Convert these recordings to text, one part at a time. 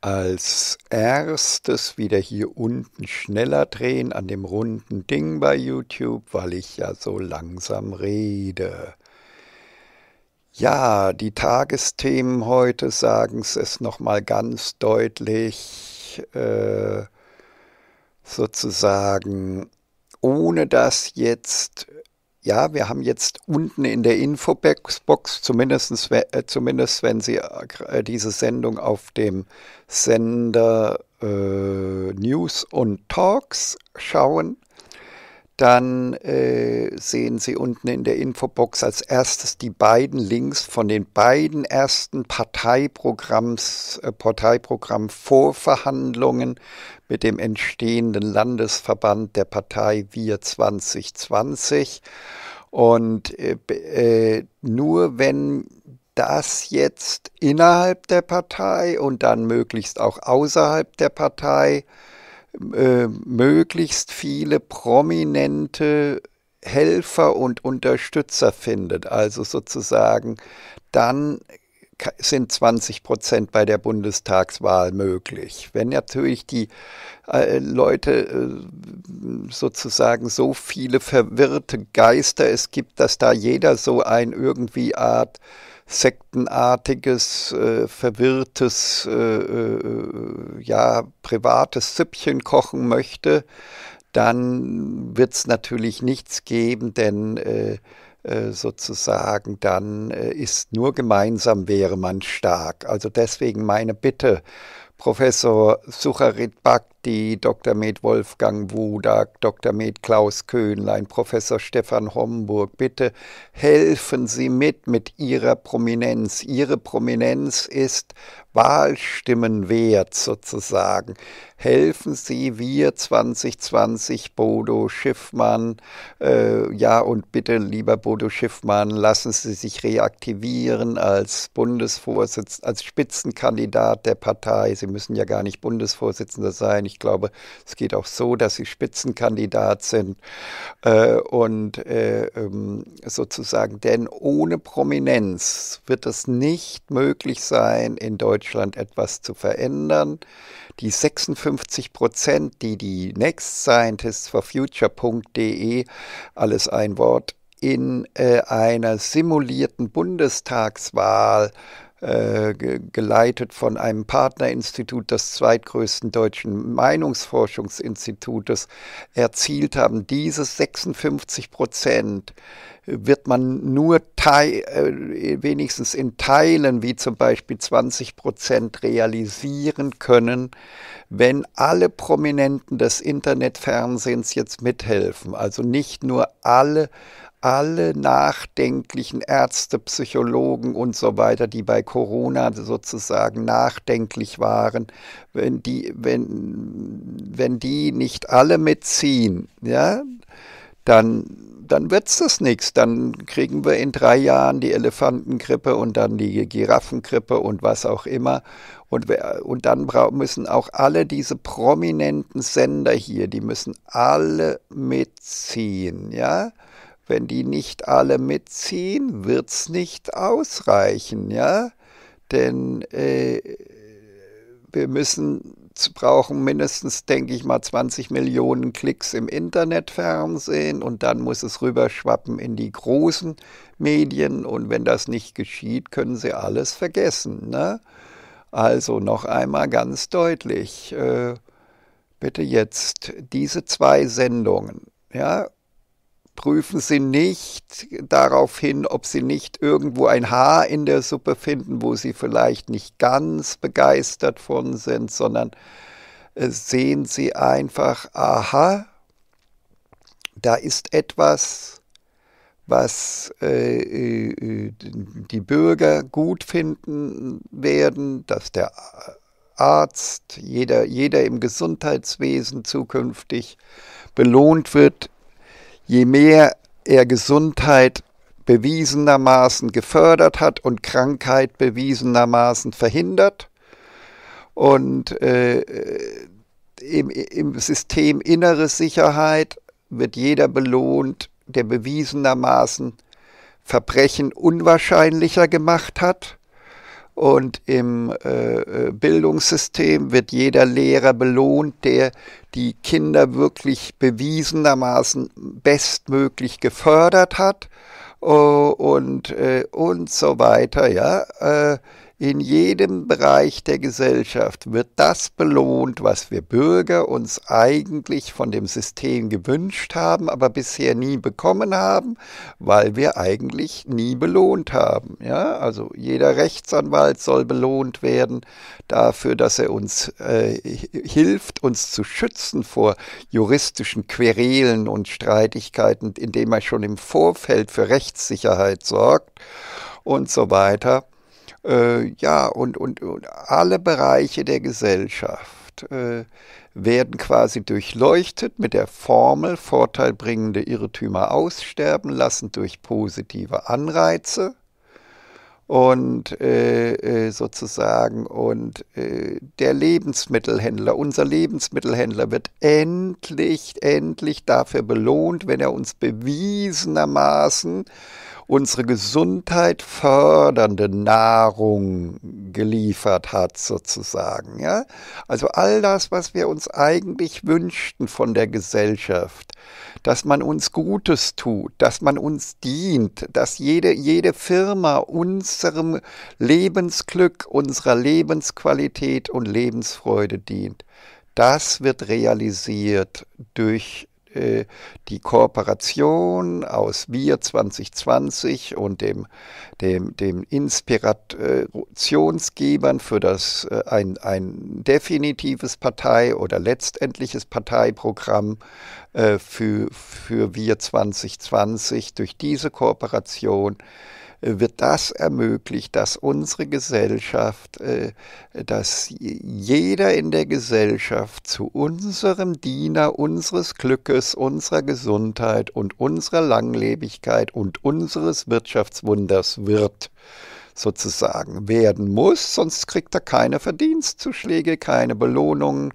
als erstes wieder hier unten schneller drehen an dem runden Ding bei YouTube, weil ich ja so langsam rede. Ja, die Tagesthemen heute sagen es nochmal ganz deutlich, äh, sozusagen, ohne dass jetzt ja, wir haben jetzt unten in der Infobox, zumindest, äh, zumindest wenn Sie äh, diese Sendung auf dem Sender äh, News und Talks schauen, dann äh, sehen Sie unten in der Infobox als erstes die beiden Links von den beiden ersten Parteiprogramms, äh, Parteiprogramm Vorverhandlungen mit dem entstehenden Landesverband der Partei Wir 2020. Und äh, äh, nur wenn das jetzt innerhalb der Partei und dann möglichst auch außerhalb der Partei äh, möglichst viele prominente Helfer und Unterstützer findet, also sozusagen, dann sind 20 Prozent bei der Bundestagswahl möglich. Wenn natürlich die äh, Leute äh, sozusagen so viele verwirrte Geister es gibt, dass da jeder so ein irgendwie Art sektenartiges, äh, verwirrtes, äh, äh, ja, privates Süppchen kochen möchte, dann wird es natürlich nichts geben, denn äh, äh, sozusagen, dann äh, ist nur gemeinsam wäre man stark. Also deswegen meine Bitte, Professor Sucharit Bhakt, die Dr. Med Wolfgang Wudak, Dr. Med Klaus Köhnlein, Professor Stefan Homburg, bitte helfen Sie mit mit Ihrer Prominenz. Ihre Prominenz ist Wahlstimmen wert sozusagen. Helfen Sie wir 2020 Bodo Schiffmann, äh, ja und bitte lieber Bodo Schiffmann, lassen Sie sich reaktivieren als Bundesvorsitzender, als Spitzenkandidat der Partei. Sie müssen ja gar nicht Bundesvorsitzender sein ich glaube, es geht auch so, dass sie Spitzenkandidat sind äh, und äh, ähm, sozusagen, denn ohne Prominenz wird es nicht möglich sein, in Deutschland etwas zu verändern. Die 56 Prozent, die die Next Scientists for Future.de, alles ein Wort, in äh, einer simulierten Bundestagswahl äh, äh, geleitet von einem Partnerinstitut des zweitgrößten deutschen Meinungsforschungsinstitutes, erzielt haben. Diese 56 Prozent wird man nur teil, äh, wenigstens in Teilen, wie zum Beispiel 20 Prozent, realisieren können, wenn alle Prominenten des Internetfernsehens jetzt mithelfen. Also nicht nur alle alle nachdenklichen Ärzte, Psychologen und so weiter, die bei Corona sozusagen nachdenklich waren, wenn die, wenn, wenn die nicht alle mitziehen, ja, dann, dann wird es das nichts. Dann kriegen wir in drei Jahren die Elefantengrippe und dann die Giraffengrippe und was auch immer. Und, wir, und dann müssen auch alle diese prominenten Sender hier, die müssen alle mitziehen, ja. Wenn die nicht alle mitziehen, wird es nicht ausreichen, ja? Denn äh, wir müssen brauchen mindestens, denke ich mal, 20 Millionen Klicks im Internetfernsehen und dann muss es rüberschwappen in die großen Medien und wenn das nicht geschieht, können sie alles vergessen. Ne? Also noch einmal ganz deutlich, äh, bitte jetzt diese zwei Sendungen, ja, prüfen Sie nicht darauf hin, ob Sie nicht irgendwo ein Haar in der Suppe finden, wo Sie vielleicht nicht ganz begeistert von sind, sondern äh, sehen Sie einfach, aha, da ist etwas, was äh, äh, die Bürger gut finden werden, dass der Arzt, jeder, jeder im Gesundheitswesen zukünftig belohnt wird je mehr er Gesundheit bewiesenermaßen gefördert hat und Krankheit bewiesenermaßen verhindert. Und äh, im, im System innere Sicherheit wird jeder belohnt, der bewiesenermaßen Verbrechen unwahrscheinlicher gemacht hat. Und im äh, äh, Bildungssystem wird jeder Lehrer belohnt, der die Kinder wirklich bewiesenermaßen bestmöglich gefördert hat äh, und, äh, und so weiter. Ja in jedem Bereich der Gesellschaft wird das belohnt, was wir Bürger uns eigentlich von dem System gewünscht haben, aber bisher nie bekommen haben, weil wir eigentlich nie belohnt haben. Ja, also jeder Rechtsanwalt soll belohnt werden dafür, dass er uns äh, hilft, uns zu schützen vor juristischen Querelen und Streitigkeiten, indem er schon im Vorfeld für Rechtssicherheit sorgt und so weiter äh, ja, und, und, und alle Bereiche der Gesellschaft äh, werden quasi durchleuchtet mit der Formel vorteilbringende Irrtümer aussterben lassen durch positive Anreize und äh, äh sozusagen und äh, der Lebensmittelhändler, unser Lebensmittelhändler wird endlich, endlich dafür belohnt, wenn er uns bewiesenermaßen unsere Gesundheit fördernde Nahrung geliefert hat, sozusagen. Ja? Also all das, was wir uns eigentlich wünschten von der Gesellschaft, dass man uns Gutes tut, dass man uns dient, dass jede, jede Firma unserem Lebensglück, unserer Lebensqualität und Lebensfreude dient. Das wird realisiert durch äh, die Kooperation aus Wir 2020 und dem, dem, dem Inspirationsgebern für das äh, ein, ein definitives Partei- oder letztendliches Parteiprogramm äh, für, für Wir 2020. Durch diese Kooperation äh, wird das ermöglicht, dass unsere Gesellschaft, äh, dass jeder in der Gesellschaft zu unserem Diener unseres Glückes, unserer Gesundheit und unserer Langlebigkeit und unseres Wirtschaftswunders wird sozusagen werden muss, sonst kriegt er keine Verdienstzuschläge, keine Belohnungen,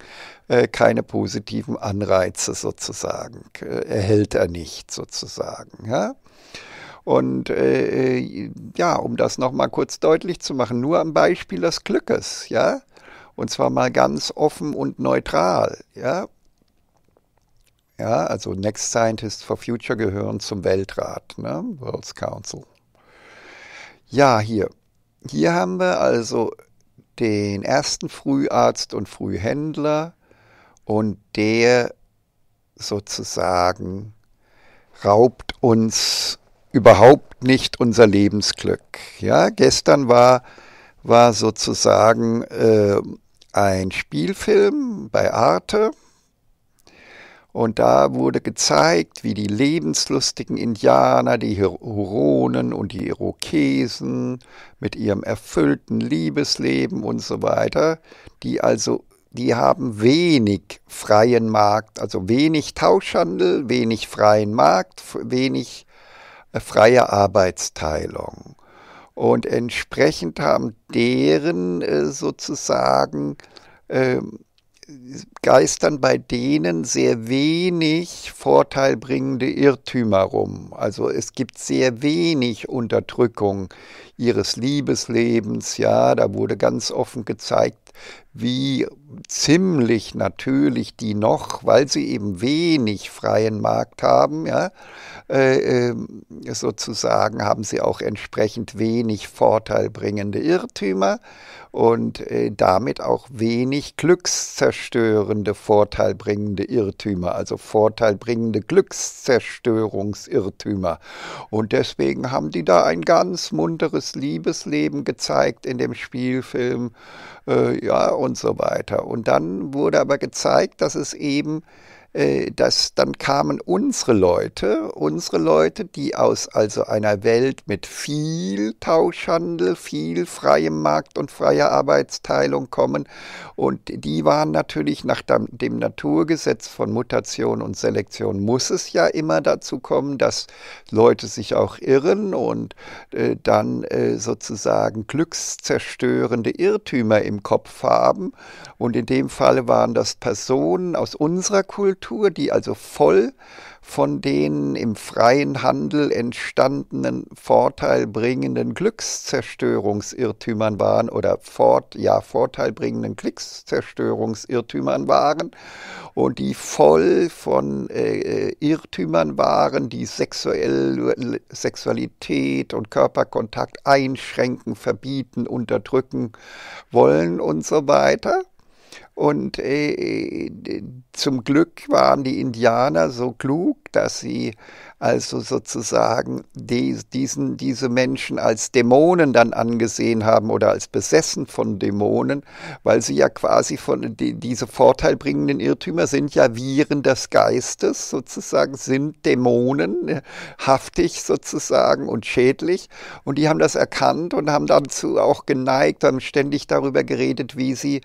äh, keine positiven Anreize sozusagen, erhält er nicht sozusagen. Ja? Und äh, äh, ja, um das nochmal kurz deutlich zu machen, nur am Beispiel des Glückes, ja, und zwar mal ganz offen und neutral, ja. Ja, also Next Scientists for Future gehören zum Weltrat, ne? World Council. Ja, hier. Hier haben wir also den ersten Früharzt und Frühhändler und der sozusagen raubt uns überhaupt nicht unser Lebensglück. Ja, gestern war, war sozusagen äh, ein Spielfilm bei Arte und da wurde gezeigt, wie die lebenslustigen Indianer, die Huronen und die Irokesen mit ihrem erfüllten Liebesleben und so weiter, die also die haben wenig freien Markt, also wenig Tauschhandel, wenig freien Markt, wenig freie Arbeitsteilung. Und entsprechend haben deren äh, sozusagen ähm, geistern bei denen sehr wenig vorteilbringende Irrtümer rum. Also es gibt sehr wenig Unterdrückung ihres Liebeslebens. Ja, da wurde ganz offen gezeigt, wie ziemlich natürlich die noch, weil sie eben wenig freien Markt haben, ja, äh, ähm, sozusagen haben sie auch entsprechend wenig vorteilbringende Irrtümer und äh, damit auch wenig glückszerstörende vorteilbringende Irrtümer, also vorteilbringende Glückszerstörungsirrtümer. Und deswegen haben die da ein ganz munteres Liebesleben gezeigt in dem Spielfilm, äh, ja und so weiter. Und dann wurde aber gezeigt, dass es eben äh, dass dann kamen unsere Leute, unsere Leute, die aus also einer Welt mit viel Tauschhandel, viel freiem Markt und freier Arbeitsteilung kommen. Und die waren natürlich nach dem Naturgesetz von Mutation und Selektion muss es ja immer dazu kommen, dass Leute sich auch irren und äh, dann äh, sozusagen glückszerstörende Irrtümer im Kopf haben. Und in dem Fall waren das Personen aus unserer Kultur, Kultur, die also voll von den im freien Handel entstandenen vorteilbringenden Glückszerstörungsirrtümern waren oder fort, ja, vorteilbringenden Glückszerstörungsirrtümern waren und die voll von äh, äh Irrtümern waren, die sexuell, Sexualität und Körperkontakt einschränken, verbieten, unterdrücken wollen und so weiter. Und äh, zum Glück waren die Indianer so klug, dass sie also sozusagen die, diesen, diese Menschen als Dämonen dann angesehen haben oder als besessen von Dämonen, weil sie ja quasi von die, diese vorteilbringenden Irrtümer sind ja Viren des Geistes, sozusagen sind Dämonen, äh, haftig sozusagen und schädlich. Und die haben das erkannt und haben dazu auch geneigt, haben ständig darüber geredet, wie sie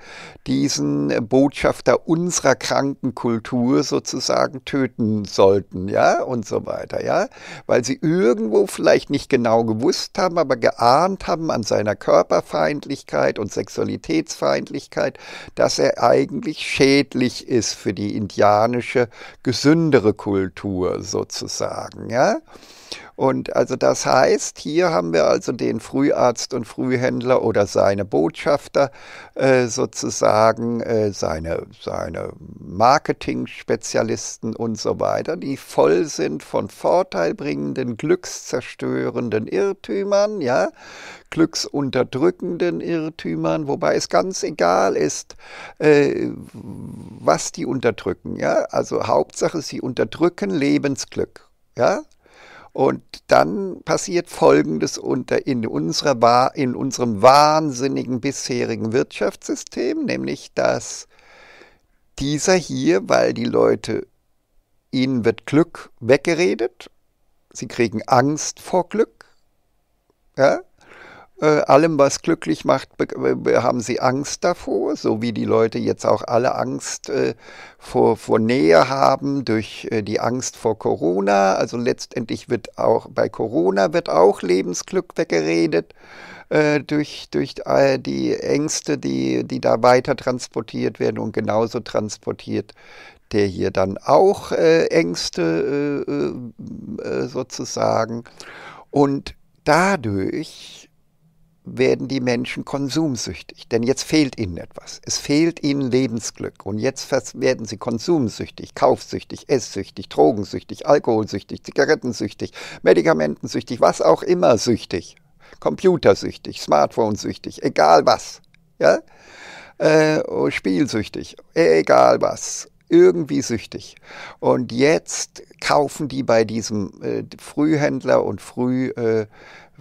diesen Botschafter unserer Krankenkultur sozusagen töten sollten, ja, und so weiter weiter, ja, weil sie irgendwo vielleicht nicht genau gewusst haben, aber geahnt haben an seiner Körperfeindlichkeit und Sexualitätsfeindlichkeit, dass er eigentlich schädlich ist für die indianische gesündere Kultur sozusagen, ja. Und also das heißt, hier haben wir also den Früharzt und Frühhändler oder seine Botschafter äh, sozusagen, äh, seine, seine Marketing-Spezialisten und so weiter, die voll sind von vorteilbringenden, glückszerstörenden Irrtümern, ja, glücksunterdrückenden Irrtümern, wobei es ganz egal ist, äh, was die unterdrücken, ja. Also Hauptsache, sie unterdrücken Lebensglück, ja. Und dann passiert Folgendes unter in, unserer, in unserem wahnsinnigen bisherigen Wirtschaftssystem, nämlich dass dieser hier, weil die Leute, ihnen wird Glück weggeredet, sie kriegen Angst vor Glück, ja? äh, allem, was glücklich macht, haben sie Angst davor, so wie die Leute jetzt auch alle Angst äh, vor, vor Nähe haben durch äh, die Angst vor Corona. Also letztendlich wird auch bei Corona wird auch Lebensglück weggeredet äh, durch, durch äh, die Ängste, die, die da weiter transportiert werden und genauso transportiert der hier dann auch äh, Ängste sozusagen. Und dadurch werden die Menschen konsumsüchtig, denn jetzt fehlt ihnen etwas. Es fehlt ihnen Lebensglück und jetzt werden sie konsumsüchtig, kaufsüchtig, esssüchtig, drogensüchtig, alkoholsüchtig, zigarettensüchtig, medikamentensüchtig, was auch immer süchtig, computersüchtig, smartphonesüchtig, egal was, ja? Äh, spielsüchtig, e-, egal was irgendwie süchtig. Und jetzt kaufen die bei diesem äh, Frühhändler und Früh, äh,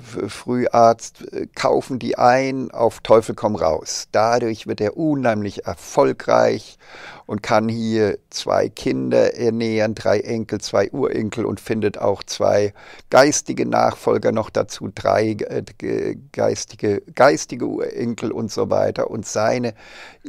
Früharzt, äh, kaufen die ein, auf Teufel komm raus. Dadurch wird er unheimlich erfolgreich und kann hier zwei Kinder ernähren, drei Enkel, zwei Urenkel und findet auch zwei geistige Nachfolger noch dazu, drei äh, geistige, geistige Urenkel und so weiter. Und seine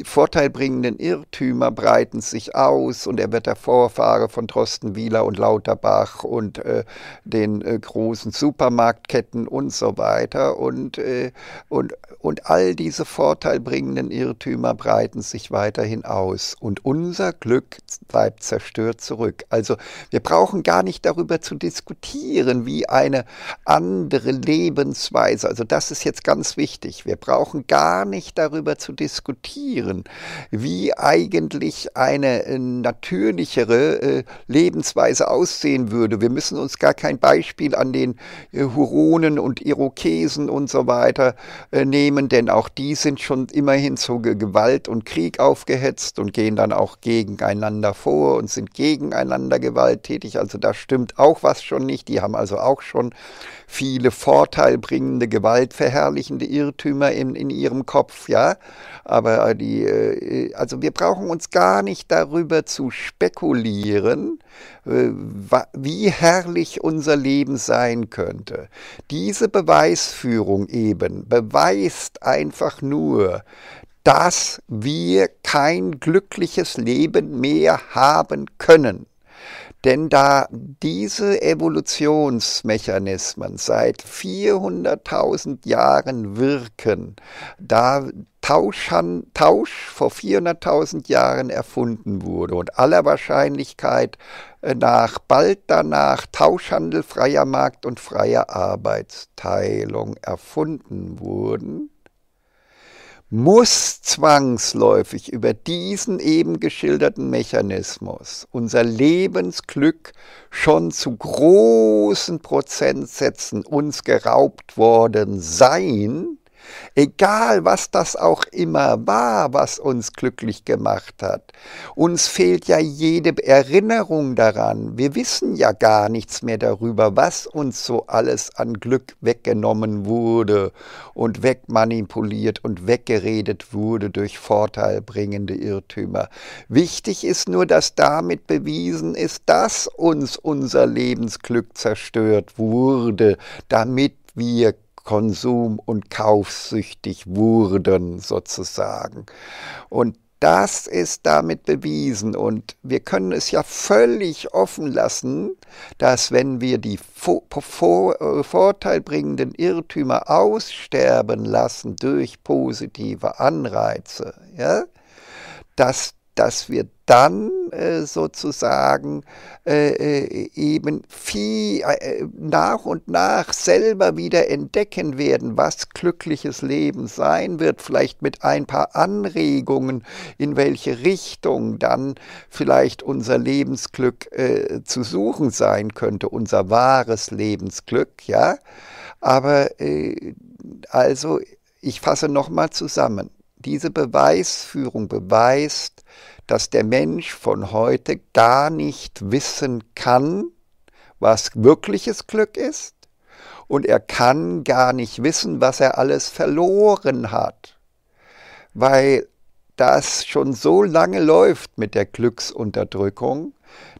vorteilbringenden Irrtümer breiten sich aus und er wird der Vorfahre von Drosten Wieler und Lauterbach und äh, den äh, großen Supermarktketten und und so weiter. Und, äh, und, und all diese vorteilbringenden Irrtümer breiten sich weiterhin aus. Und unser Glück bleibt zerstört zurück. Also wir brauchen gar nicht darüber zu diskutieren, wie eine andere Lebensweise, also das ist jetzt ganz wichtig, wir brauchen gar nicht darüber zu diskutieren, wie eigentlich eine äh, natürlichere äh, Lebensweise aussehen würde. Wir müssen uns gar kein Beispiel an den äh, Huronen und und Irokesen und so weiter äh, nehmen, denn auch die sind schon immerhin zu Gewalt und Krieg aufgehetzt und gehen dann auch gegeneinander vor und sind gegeneinander gewalttätig. Also da stimmt auch was schon nicht. Die haben also auch schon viele vorteilbringende, gewaltverherrlichende Irrtümer in, in ihrem Kopf, ja. Aber äh, die, äh, also wir brauchen uns gar nicht darüber zu spekulieren, äh, wie herrlich unser Leben sein könnte. Diese Beweisführung eben beweist einfach nur, dass wir kein glückliches Leben mehr haben können. Denn da diese Evolutionsmechanismen seit 400.000 Jahren wirken, da Tausch, Tausch vor 400.000 Jahren erfunden wurde und aller Wahrscheinlichkeit nach bald danach Tauschhandel, freier Markt und freier Arbeitsteilung erfunden wurden, muss zwangsläufig über diesen eben geschilderten Mechanismus unser Lebensglück schon zu großen Prozentsätzen uns geraubt worden sein, Egal, was das auch immer war, was uns glücklich gemacht hat. Uns fehlt ja jede Erinnerung daran. Wir wissen ja gar nichts mehr darüber, was uns so alles an Glück weggenommen wurde und wegmanipuliert und weggeredet wurde durch vorteilbringende Irrtümer. Wichtig ist nur, dass damit bewiesen ist, dass uns unser Lebensglück zerstört wurde, damit wir konsum- und kaufsüchtig wurden sozusagen. Und das ist damit bewiesen und wir können es ja völlig offen lassen, dass wenn wir die äh, vorteilbringenden Irrtümer aussterben lassen durch positive Anreize, ja, dass, dass wir dann äh, sozusagen äh, äh, eben viel, äh, nach und nach selber wieder entdecken werden, was glückliches Leben sein wird, vielleicht mit ein paar Anregungen, in welche Richtung dann vielleicht unser Lebensglück äh, zu suchen sein könnte, unser wahres Lebensglück, ja. Aber also, ich fasse nochmal zusammen. Diese Beweisführung beweist, dass der Mensch von heute gar nicht wissen kann, was wirkliches Glück ist und er kann gar nicht wissen, was er alles verloren hat, weil das schon so lange läuft mit der Glücksunterdrückung,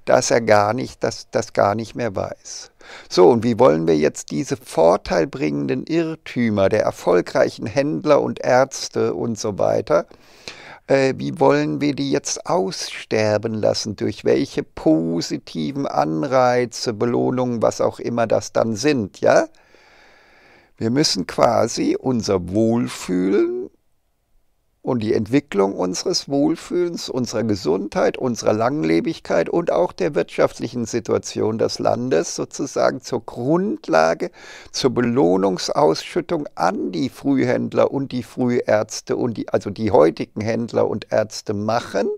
dass er gar nicht, dass das gar nicht mehr weiß. So, und wie wollen wir jetzt diese vorteilbringenden Irrtümer der erfolgreichen Händler und Ärzte und so weiter, äh, wie wollen wir die jetzt aussterben lassen? Durch welche positiven Anreize, Belohnungen, was auch immer das dann sind, ja? Wir müssen quasi unser Wohlfühlen und die Entwicklung unseres Wohlfühlens, unserer Gesundheit, unserer Langlebigkeit und auch der wirtschaftlichen Situation des Landes sozusagen zur Grundlage, zur Belohnungsausschüttung an die Frühhändler und die Frühärzte und die, also die heutigen Händler und Ärzte machen,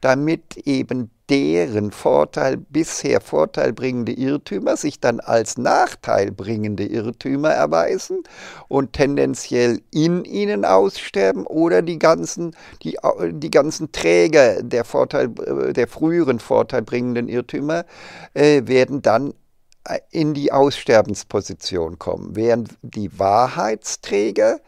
damit eben deren Vorteil, bisher vorteilbringende Irrtümer sich dann als nachteilbringende Irrtümer erweisen und tendenziell in ihnen aussterben oder die ganzen, die, die ganzen Träger der, Vorteil, der früheren vorteilbringenden Irrtümer äh, werden dann äh, in die Aussterbensposition kommen, während die Wahrheitsträger äh,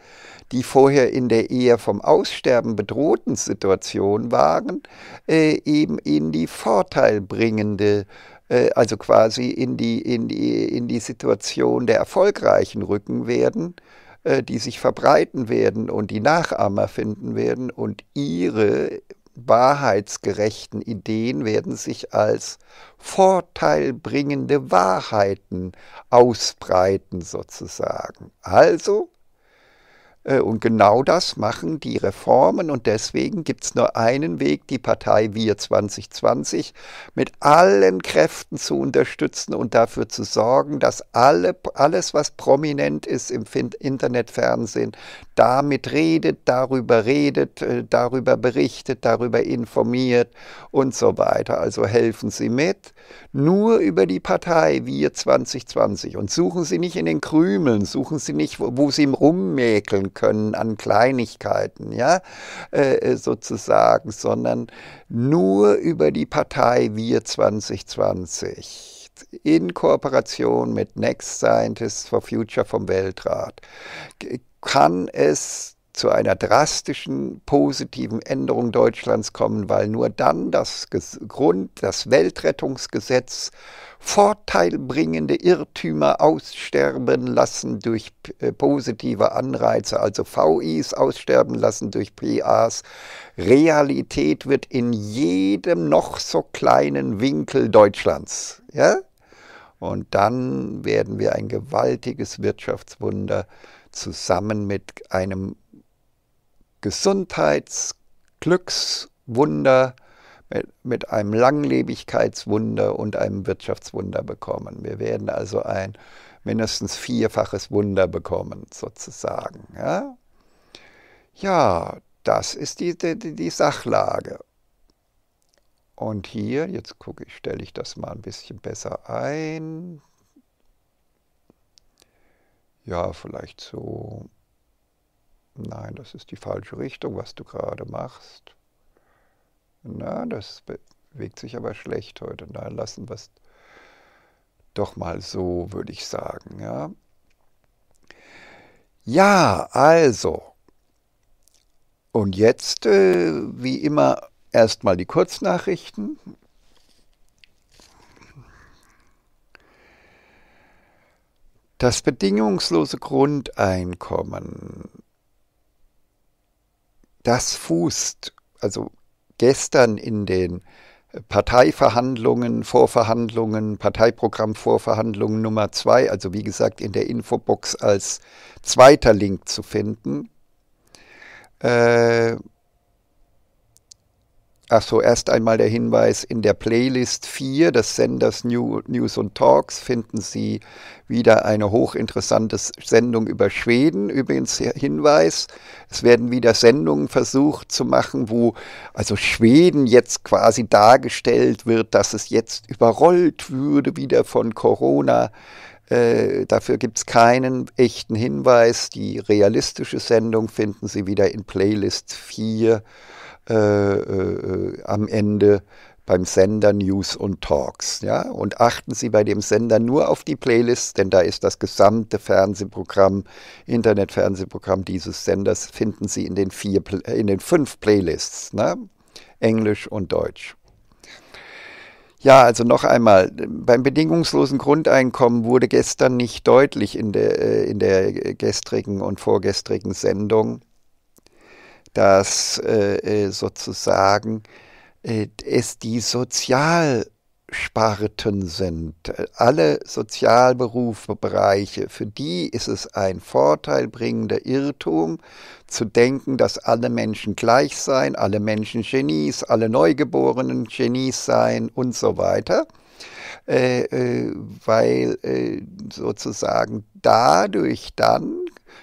die vorher in der eher vom Aussterben bedrohten Situation waren, äh, eben in die vorteilbringende äh, also quasi in die, in, die, in die Situation der Erfolgreichen rücken werden, äh, die sich verbreiten werden und die Nachahmer finden werden und ihre wahrheitsgerechten Ideen werden sich als vorteilbringende Wahrheiten ausbreiten sozusagen. Also äh, und genau das machen die Reformen und deswegen gibt es nur einen Weg, die Partei Wir 2020 mit allen Kräften zu unterstützen und dafür zu sorgen, dass alle, alles, was prominent ist im Internetfernsehen, damit redet, darüber redet, äh, darüber berichtet, darüber informiert und so weiter. Also helfen Sie mit nur über die Partei Wir 2020 und suchen Sie nicht in den Krümeln, suchen Sie nicht, wo, wo Sie rummäkeln können an Kleinigkeiten, ja, äh, äh, sozusagen, sondern nur über die Partei Wir 2020 in Kooperation mit Next Scientists for Future vom Weltrat kann es zu einer drastischen positiven Änderung Deutschlands kommen, weil nur dann das Grund, das Weltrettungsgesetz vorteilbringende Irrtümer aussterben lassen durch äh, positive Anreize, also VIs aussterben lassen durch PAs. Realität wird in jedem noch so kleinen Winkel Deutschlands. Ja? Und dann werden wir ein gewaltiges Wirtschaftswunder zusammen mit einem Gesundheits-, Glückswunder mit, mit einem Langlebigkeitswunder und einem Wirtschaftswunder bekommen. Wir werden also ein mindestens vierfaches Wunder bekommen, sozusagen. Ja, ja das ist die, die, die Sachlage. Und hier, jetzt gucke ich, stelle ich das mal ein bisschen besser ein. Ja, vielleicht so nein, das ist die falsche Richtung, was du gerade machst. Na, das bewegt sich aber schlecht heute. Na, lassen wir es doch mal so, würde ich sagen. Ja, ja also. Und jetzt, äh, wie immer, erstmal die Kurznachrichten. Das bedingungslose Grundeinkommen das fußt, also gestern in den Parteiverhandlungen, Vorverhandlungen, Parteiprogrammvorverhandlungen Nummer zwei, also wie gesagt in der Infobox als zweiter Link zu finden. Äh, Ach so, erst einmal der Hinweis, in der Playlist 4 des Senders New, News und Talks finden Sie wieder eine hochinteressante Sendung über Schweden. Übrigens Hinweis, es werden wieder Sendungen versucht zu machen, wo also Schweden jetzt quasi dargestellt wird, dass es jetzt überrollt würde wieder von Corona. Äh, dafür gibt es keinen echten Hinweis. Die realistische Sendung finden Sie wieder in Playlist 4 äh, äh, am Ende beim Sender News und Talks. Ja? Und achten Sie bei dem Sender nur auf die Playlist, denn da ist das gesamte Fernsehprogramm, Internetfernsehprogramm dieses Senders, finden Sie in den, vier, äh, in den fünf Playlists, ne? Englisch und Deutsch. Ja, also noch einmal, beim bedingungslosen Grundeinkommen wurde gestern nicht deutlich in der, äh, in der gestrigen und vorgestrigen Sendung, dass äh, äh, sozusagen äh, es die Sozialsparten sind. Alle Sozialberufebereiche, für die ist es ein vorteilbringender Irrtum, zu denken, dass alle Menschen gleich seien, alle Menschen Genies, alle Neugeborenen Genies seien und so weiter. Äh, äh weil äh, sozusagen dadurch dann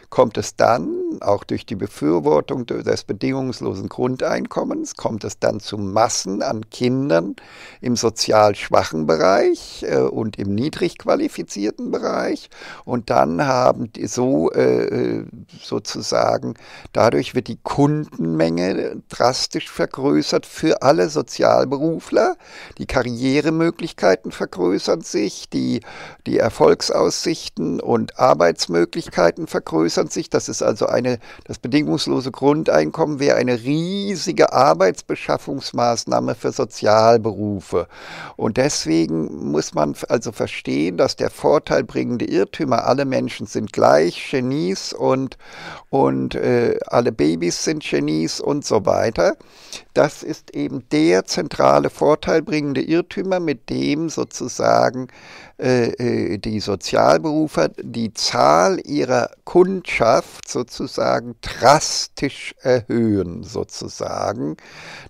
kommt es dann, auch durch die Befürwortung des bedingungslosen Grundeinkommens, kommt es dann zu Massen an Kindern im sozial schwachen Bereich äh, und im niedrig qualifizierten Bereich. Und dann haben die so äh, äh sozusagen, dadurch wird die Kundenmenge drastisch vergrößert für alle Sozialberufler. Die Karrieremöglichkeiten vergrößern sich, die, die Erfolgsaussichten und Arbeitsmöglichkeiten vergrößern vergrößert sich. Das ist also eine, das bedingungslose Grundeinkommen wäre eine riesige Arbeitsbeschaffungsmaßnahme für Sozialberufe. Und deswegen muss man also verstehen, dass der vorteilbringende Irrtümer, alle Menschen sind gleich, Genies und, und äh, alle Babys sind Genies und so weiter, das ist eben der zentrale vorteilbringende Irrtümer, mit dem sozusagen äh, äh, die Sozialberufer die Zahl ihrer Kundschaft sozusagen drastisch erhöhen, sozusagen.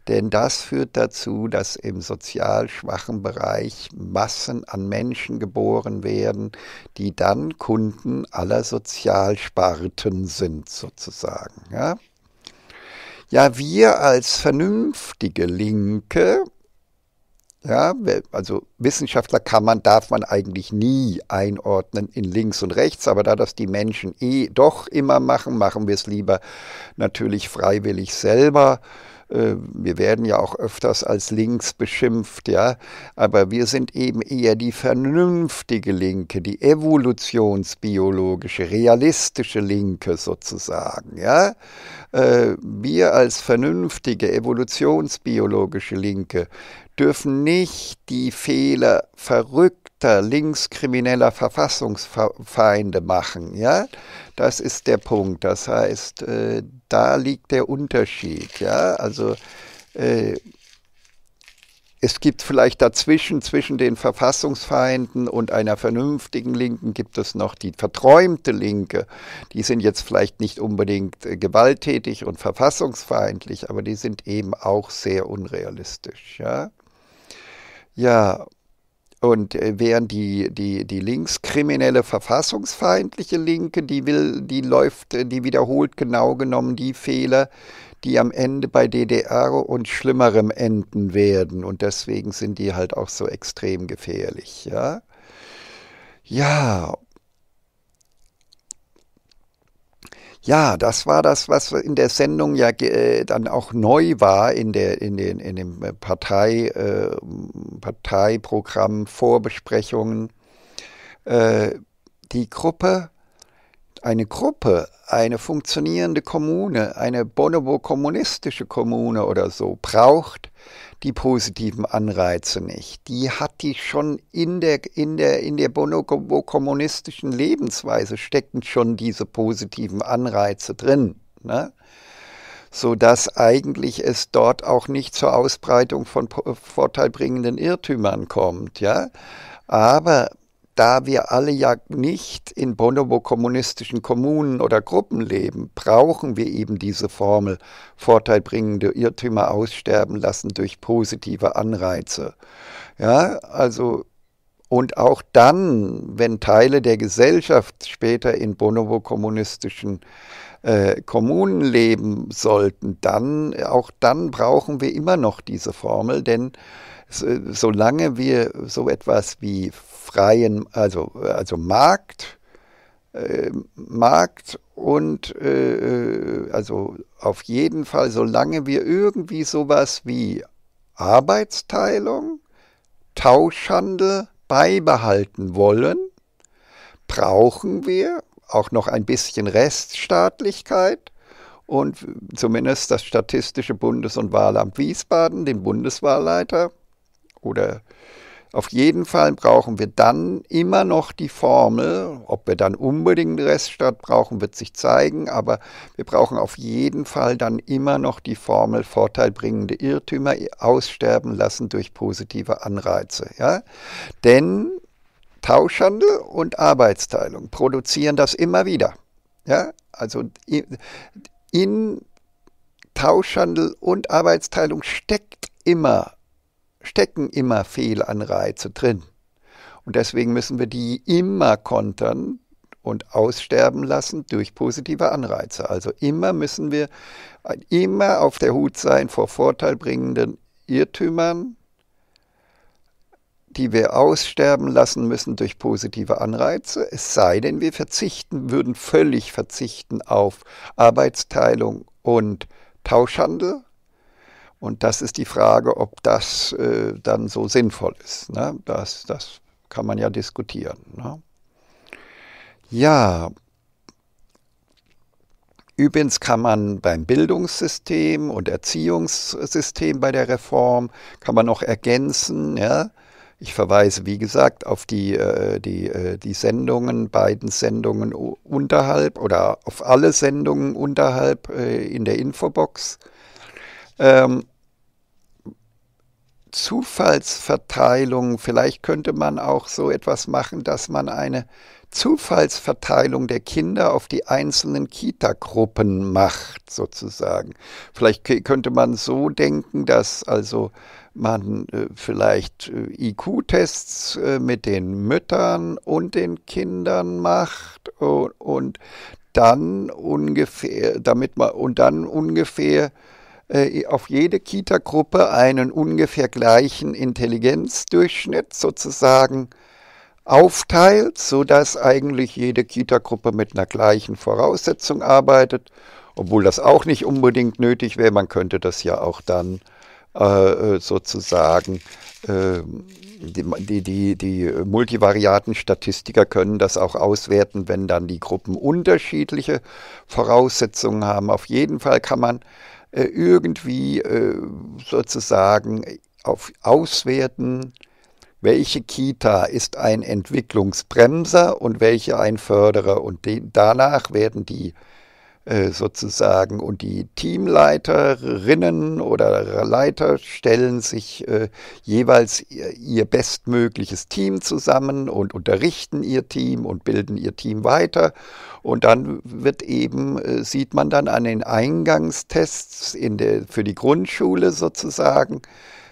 Denn das führt dazu, dass im sozial schwachen Bereich Massen an Menschen geboren werden, die dann Kunden aller Sozialsparten sind, sozusagen. Ja? Ja, wir als vernünftige Linke, ja, also Wissenschaftler kann man, darf man eigentlich nie einordnen in links und rechts, aber da das die Menschen eh doch immer machen, machen wir es lieber natürlich freiwillig selber. Äh, wir werden ja auch öfters als links beschimpft, ja, aber wir sind eben eher die vernünftige Linke, die evolutionsbiologische, realistische Linke sozusagen, ja. Äh, wir als vernünftige, evolutionsbiologische Linke dürfen nicht die Fehler verrücken Charakter linkskrimineller Verfassungsfeinde machen. Ja? Das ist der Punkt. Das heißt, äh, da liegt der Unterschied. Ja? Also äh, es gibt vielleicht dazwischen, zwischen den Verfassungsfeinden und einer vernünftigen Linken, gibt es noch die verträumte Linke. Die sind jetzt vielleicht nicht unbedingt äh, gewalttätig und verfassungsfeindlich, aber die sind eben auch sehr unrealistisch. Ja, ja und äh, während die, die, die linkskriminelle, verfassungsfeindliche Linke, die will, die läuft, äh, die wiederholt genau genommen die Fehler, die am Ende bei DDR und Schlimmerem enden werden. Und deswegen sind die halt auch so extrem gefährlich, ja. Ja, Ja, das war das, was in der Sendung ja äh, dann auch neu war in, der, in, den, in dem äh, Partei, äh, Parteiprogramm, Vorbesprechungen. Äh, die Gruppe, eine Gruppe, eine funktionierende Kommune, eine Bonobo-kommunistische Kommune oder so, braucht die positiven Anreize nicht. Die hat die schon in der, in der, in der bonobo Lebensweise stecken schon diese positiven Anreize drin. Ne? sodass eigentlich es dort auch nicht zur Ausbreitung von vorteilbringenden Irrtümern kommt. Ja? Aber da wir alle ja nicht in bonobo-kommunistischen Kommunen oder Gruppen leben, brauchen wir eben diese Formel vorteilbringende Irrtümer aussterben lassen durch positive Anreize. Ja, also und auch dann, wenn Teile der Gesellschaft später in bonobo-kommunistischen äh, Kommunen leben sollten, dann, auch dann brauchen wir immer noch diese Formel, denn solange wir so etwas wie freien, also, also Markt, äh, Markt und äh, äh, also auf jeden Fall, solange wir irgendwie sowas wie Arbeitsteilung, Tauschhandel beibehalten wollen, brauchen wir auch noch ein bisschen Reststaatlichkeit und zumindest das Statistische Bundes- und Wahlamt Wiesbaden, den Bundeswahlleiter oder äh, auf jeden Fall brauchen wir dann immer noch die Formel. Ob wir dann unbedingt eine Reststadt brauchen, wird sich zeigen, aber wir brauchen auf jeden Fall dann immer noch die Formel vorteilbringende Irrtümer aussterben lassen durch positive Anreize. Ja? Denn Tauschhandel und Arbeitsteilung produzieren das immer wieder. Ja? Also in, in Tauschhandel und Arbeitsteilung steckt immer stecken immer Fehlanreize drin. Und deswegen müssen wir die immer kontern und aussterben lassen durch positive Anreize. Also immer müssen wir immer auf der Hut sein vor vorteilbringenden Irrtümern, die wir aussterben lassen müssen durch positive Anreize, es sei denn, wir verzichten, würden völlig verzichten auf Arbeitsteilung und Tauschhandel, und das ist die Frage, ob das äh, dann so sinnvoll ist. Ne? Das, das kann man ja diskutieren. Ne? Ja, Übrigens kann man beim Bildungssystem und Erziehungssystem bei der Reform, kann man noch ergänzen. Ja? Ich verweise, wie gesagt, auf die, äh, die, äh, die Sendungen, beiden Sendungen unterhalb oder auf alle Sendungen unterhalb äh, in der Infobox. Ähm, Zufallsverteilung. Vielleicht könnte man auch so etwas machen, dass man eine Zufallsverteilung der Kinder auf die einzelnen Kitagruppen macht, sozusagen. Vielleicht könnte man so denken, dass also man äh, vielleicht äh, IQ-Tests äh, mit den Müttern und den Kindern macht und, und dann ungefähr, damit man, und dann ungefähr äh, auf jede Kita-Gruppe einen ungefähr gleichen Intelligenzdurchschnitt sozusagen aufteilt, sodass eigentlich jede Kita-Gruppe mit einer gleichen Voraussetzung arbeitet, obwohl das auch nicht unbedingt nötig wäre. Man könnte das ja auch dann äh, äh sozusagen, äh, die, die, die Multivariaten-Statistiker können das auch auswerten, wenn dann die Gruppen unterschiedliche Voraussetzungen haben. Auf jeden Fall kann man äh, irgendwie äh, sozusagen auf auswerten, welche Kita ist ein Entwicklungsbremser und welche ein Förderer. Und danach werden die äh, sozusagen und die Teamleiterinnen oder Leiter stellen sich äh, jeweils ihr, ihr, bestmögliches Team zusammen und unterrichten ihr Team und bilden ihr Team weiter und dann wird eben äh, sieht man dann an den Eingangstests in der für die Grundschule sozusagen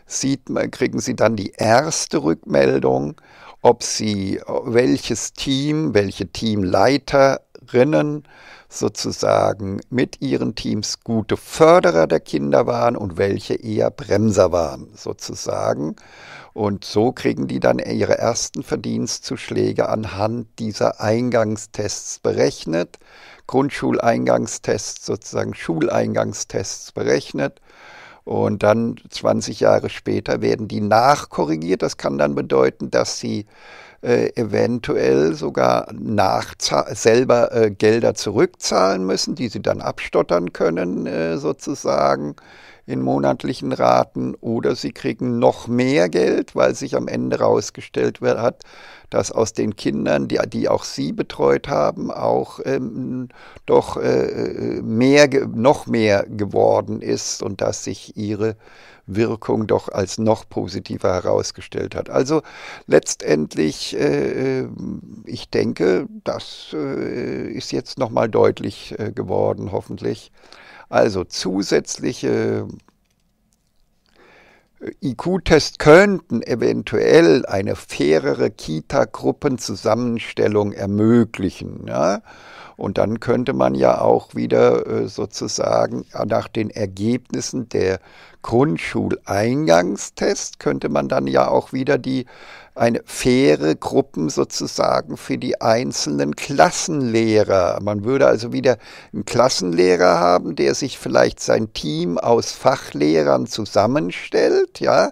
sieht man kriegen sie dann die erste Rückmeldung ob sie welches Team welche Teamleiterinnen äh, sozusagen mit ihren Teams gute Förderer der Kinder waren und welche eher Bremser waren, sozusagen. Und so kriegen die dann ihre ersten Verdienstzuschläge anhand dieser Eingangstests berechnet, Grundschuleingangstests, sozusagen Schuleingangstests berechnet. Und dann 20 Jahre später werden die nachkorrigiert. Das kann dann bedeuten, dass sie äh, eventuell sogar selber äh, Gelder zurückzahlen müssen, die sie dann abstottern können äh, sozusagen in monatlichen Raten oder sie kriegen noch mehr Geld, weil sich am Ende herausgestellt hat, dass aus den Kindern, die, die auch sie betreut haben, auch ähm, doch äh, äh mehr, noch mehr geworden ist und dass sich ihre Wirkung doch als noch positiver herausgestellt hat. Also letztendlich, äh, äh ich denke, das äh, ist jetzt nochmal deutlich äh, geworden, hoffentlich. Also zusätzliche äh, IQ-Tests könnten eventuell eine fairere Kita-Gruppenzusammenstellung ermöglichen. Ja? Und dann könnte man ja auch wieder äh, sozusagen äh, nach den Ergebnissen der Grundschuleingangstests könnte man dann ja auch wieder die eine faire Gruppen sozusagen für die einzelnen Klassenlehrer. Man würde also wieder einen Klassenlehrer haben, der sich vielleicht sein Team aus Fachlehrern zusammenstellt, ja,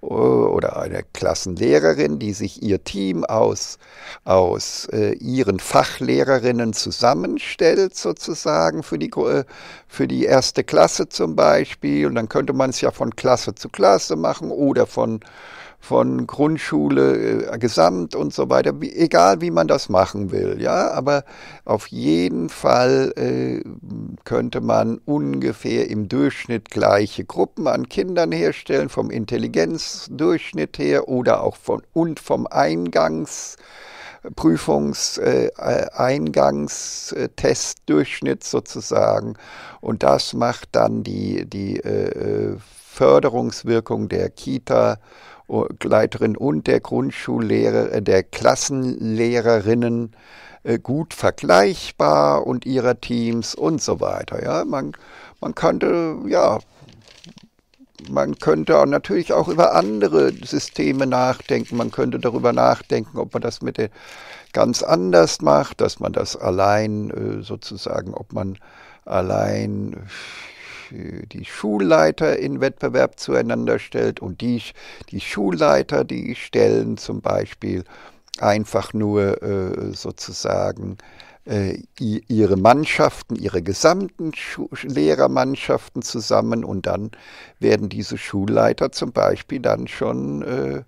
äh, oder eine Klassenlehrerin, die sich ihr Team aus, aus äh, ihren Fachlehrerinnen zusammenstellt, sozusagen für die, äh, für die erste Klasse zum Beispiel. Und dann könnte man es ja von Klasse zu Klasse machen oder von von Grundschule, äh, Gesamt und so weiter, wie, egal wie man das machen will, ja, aber auf jeden Fall äh, könnte man ungefähr im Durchschnitt gleiche Gruppen an Kindern herstellen, vom Intelligenzdurchschnitt her oder auch von und vom Eingangs Prüfungseingangstestdurchschnitt äh, äh, sozusagen. Und das macht dann die, die äh, Förderungswirkung der Kita Leiterin und der Grundschullehrer, äh, der Klassenlehrerinnen äh, gut vergleichbar und ihrer Teams und so weiter. Ja, man, man könnte, ja, man könnte natürlich auch über andere Systeme nachdenken. Man könnte darüber nachdenken, ob man das mit der ganz anders macht, dass man das allein äh, sozusagen, ob man allein die Schulleiter in Wettbewerb zueinander stellt und die, die Schulleiter, die stellen zum Beispiel einfach nur äh, sozusagen äh, ihre Mannschaften, ihre gesamten Schu Lehrermannschaften zusammen und dann werden diese Schulleiter zum Beispiel dann schon äh,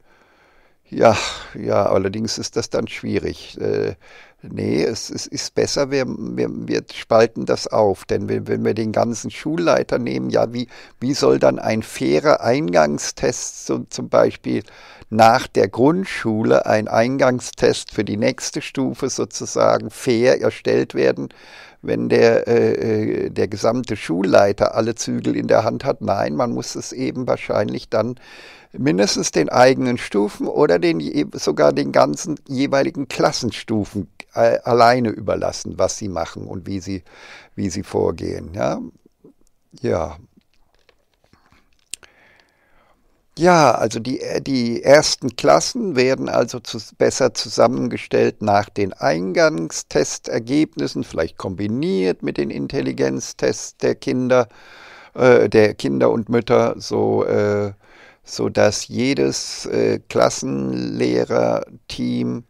ja, ja, allerdings ist das dann schwierig. Äh, nee, es, es, ist besser, wir, wir, wir spalten das auf. Denn wenn, wenn, wir den ganzen Schulleiter nehmen, ja, wie, wie soll dann ein fairer Eingangstest so, zum Beispiel nach der Grundschule, ein Eingangstest für die nächste Stufe sozusagen fair erstellt werden, wenn der, äh, äh der gesamte Schulleiter alle Zügel in der Hand hat? Nein, man muss es eben wahrscheinlich dann mindestens den eigenen Stufen oder den, sogar den ganzen jeweiligen Klassenstufen äh, alleine überlassen, was sie machen und wie sie, wie sie vorgehen. Ja. ja. Ja, also die, die ersten Klassen werden also zu, besser zusammengestellt nach den Eingangstestergebnissen, vielleicht kombiniert mit den Intelligenztests der Kinder, äh, der Kinder und Mütter, so äh, so dass jedes äh, Klassenlehrerteam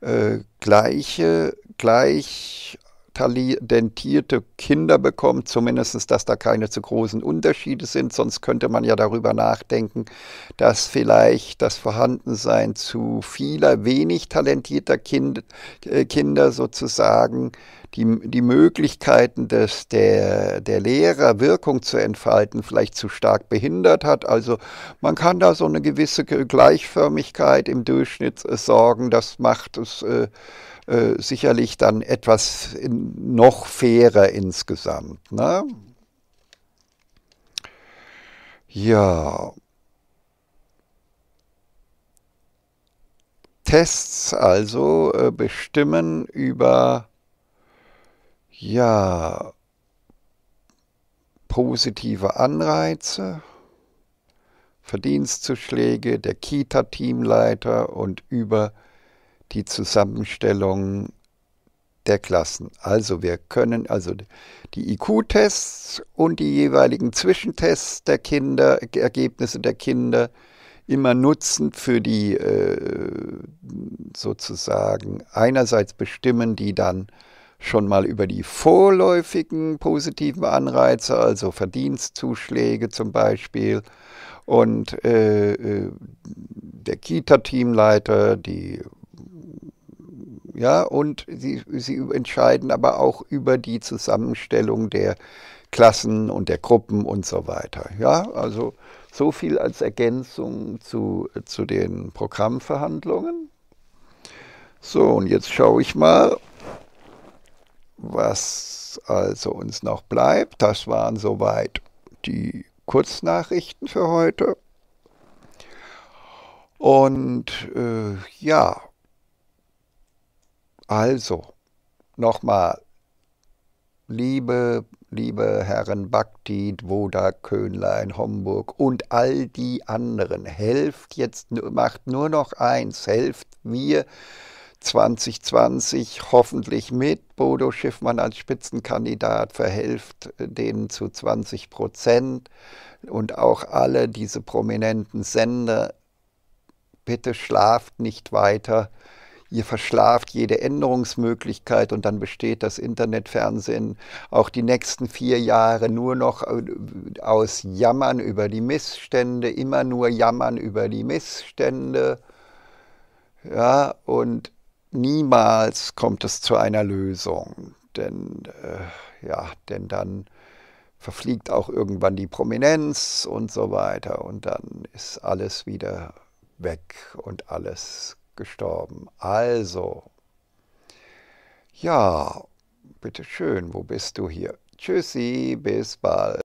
äh, gleiche, gleich talentierte Kinder bekommt, zumindest dass da keine zu großen Unterschiede sind, sonst könnte man ja darüber nachdenken, dass vielleicht das Vorhandensein zu vieler wenig talentierter kind, äh, Kinder sozusagen die, die Möglichkeiten des, der, der Lehrer Wirkung zu entfalten vielleicht zu stark behindert hat. Also man kann da so eine gewisse Gleichförmigkeit im Durchschnitt äh, sorgen, das macht es äh, äh, sicherlich dann etwas noch fairer insgesamt. Ne? Ja. Tests also äh, bestimmen über ja positive Anreize, Verdienstzuschläge der Kita-Teamleiter und über die Zusammenstellung der Klassen. Also wir können also die IQ-Tests und die jeweiligen Zwischentests der Kinder, Ergebnisse der Kinder immer nutzen für die äh, sozusagen einerseits bestimmen die dann schon mal über die vorläufigen positiven Anreize, also Verdienstzuschläge zum Beispiel und äh, äh der Kita-Teamleiter, die ja, und sie, sie entscheiden aber auch über die Zusammenstellung der Klassen und der Gruppen und so weiter. Ja, also so viel als Ergänzung zu, zu den Programmverhandlungen. So, und jetzt schaue ich mal, was also uns noch bleibt. Das waren soweit die Kurznachrichten für heute. Und äh, ja, also, nochmal, liebe, liebe Herren Bakti, Woda, Köhnlein, Homburg und all die anderen, helft jetzt, macht nur noch eins, helft wir 2020 hoffentlich mit Bodo Schiffmann als Spitzenkandidat, verhelft äh, denen zu 20 Prozent und auch alle diese prominenten Sender, bitte schlaft nicht weiter, ihr verschlaft jede Änderungsmöglichkeit und dann besteht das Internetfernsehen auch die nächsten vier Jahre nur noch äh, aus Jammern über die Missstände, immer nur Jammern über die Missstände. Ja, und niemals kommt es zu einer Lösung, denn äh, ja, denn dann verfliegt auch irgendwann die Prominenz und so weiter und dann ist alles wieder weg und alles gestorben. Also, ja, bitteschön, wo bist du hier? Tschüssi, bis bald.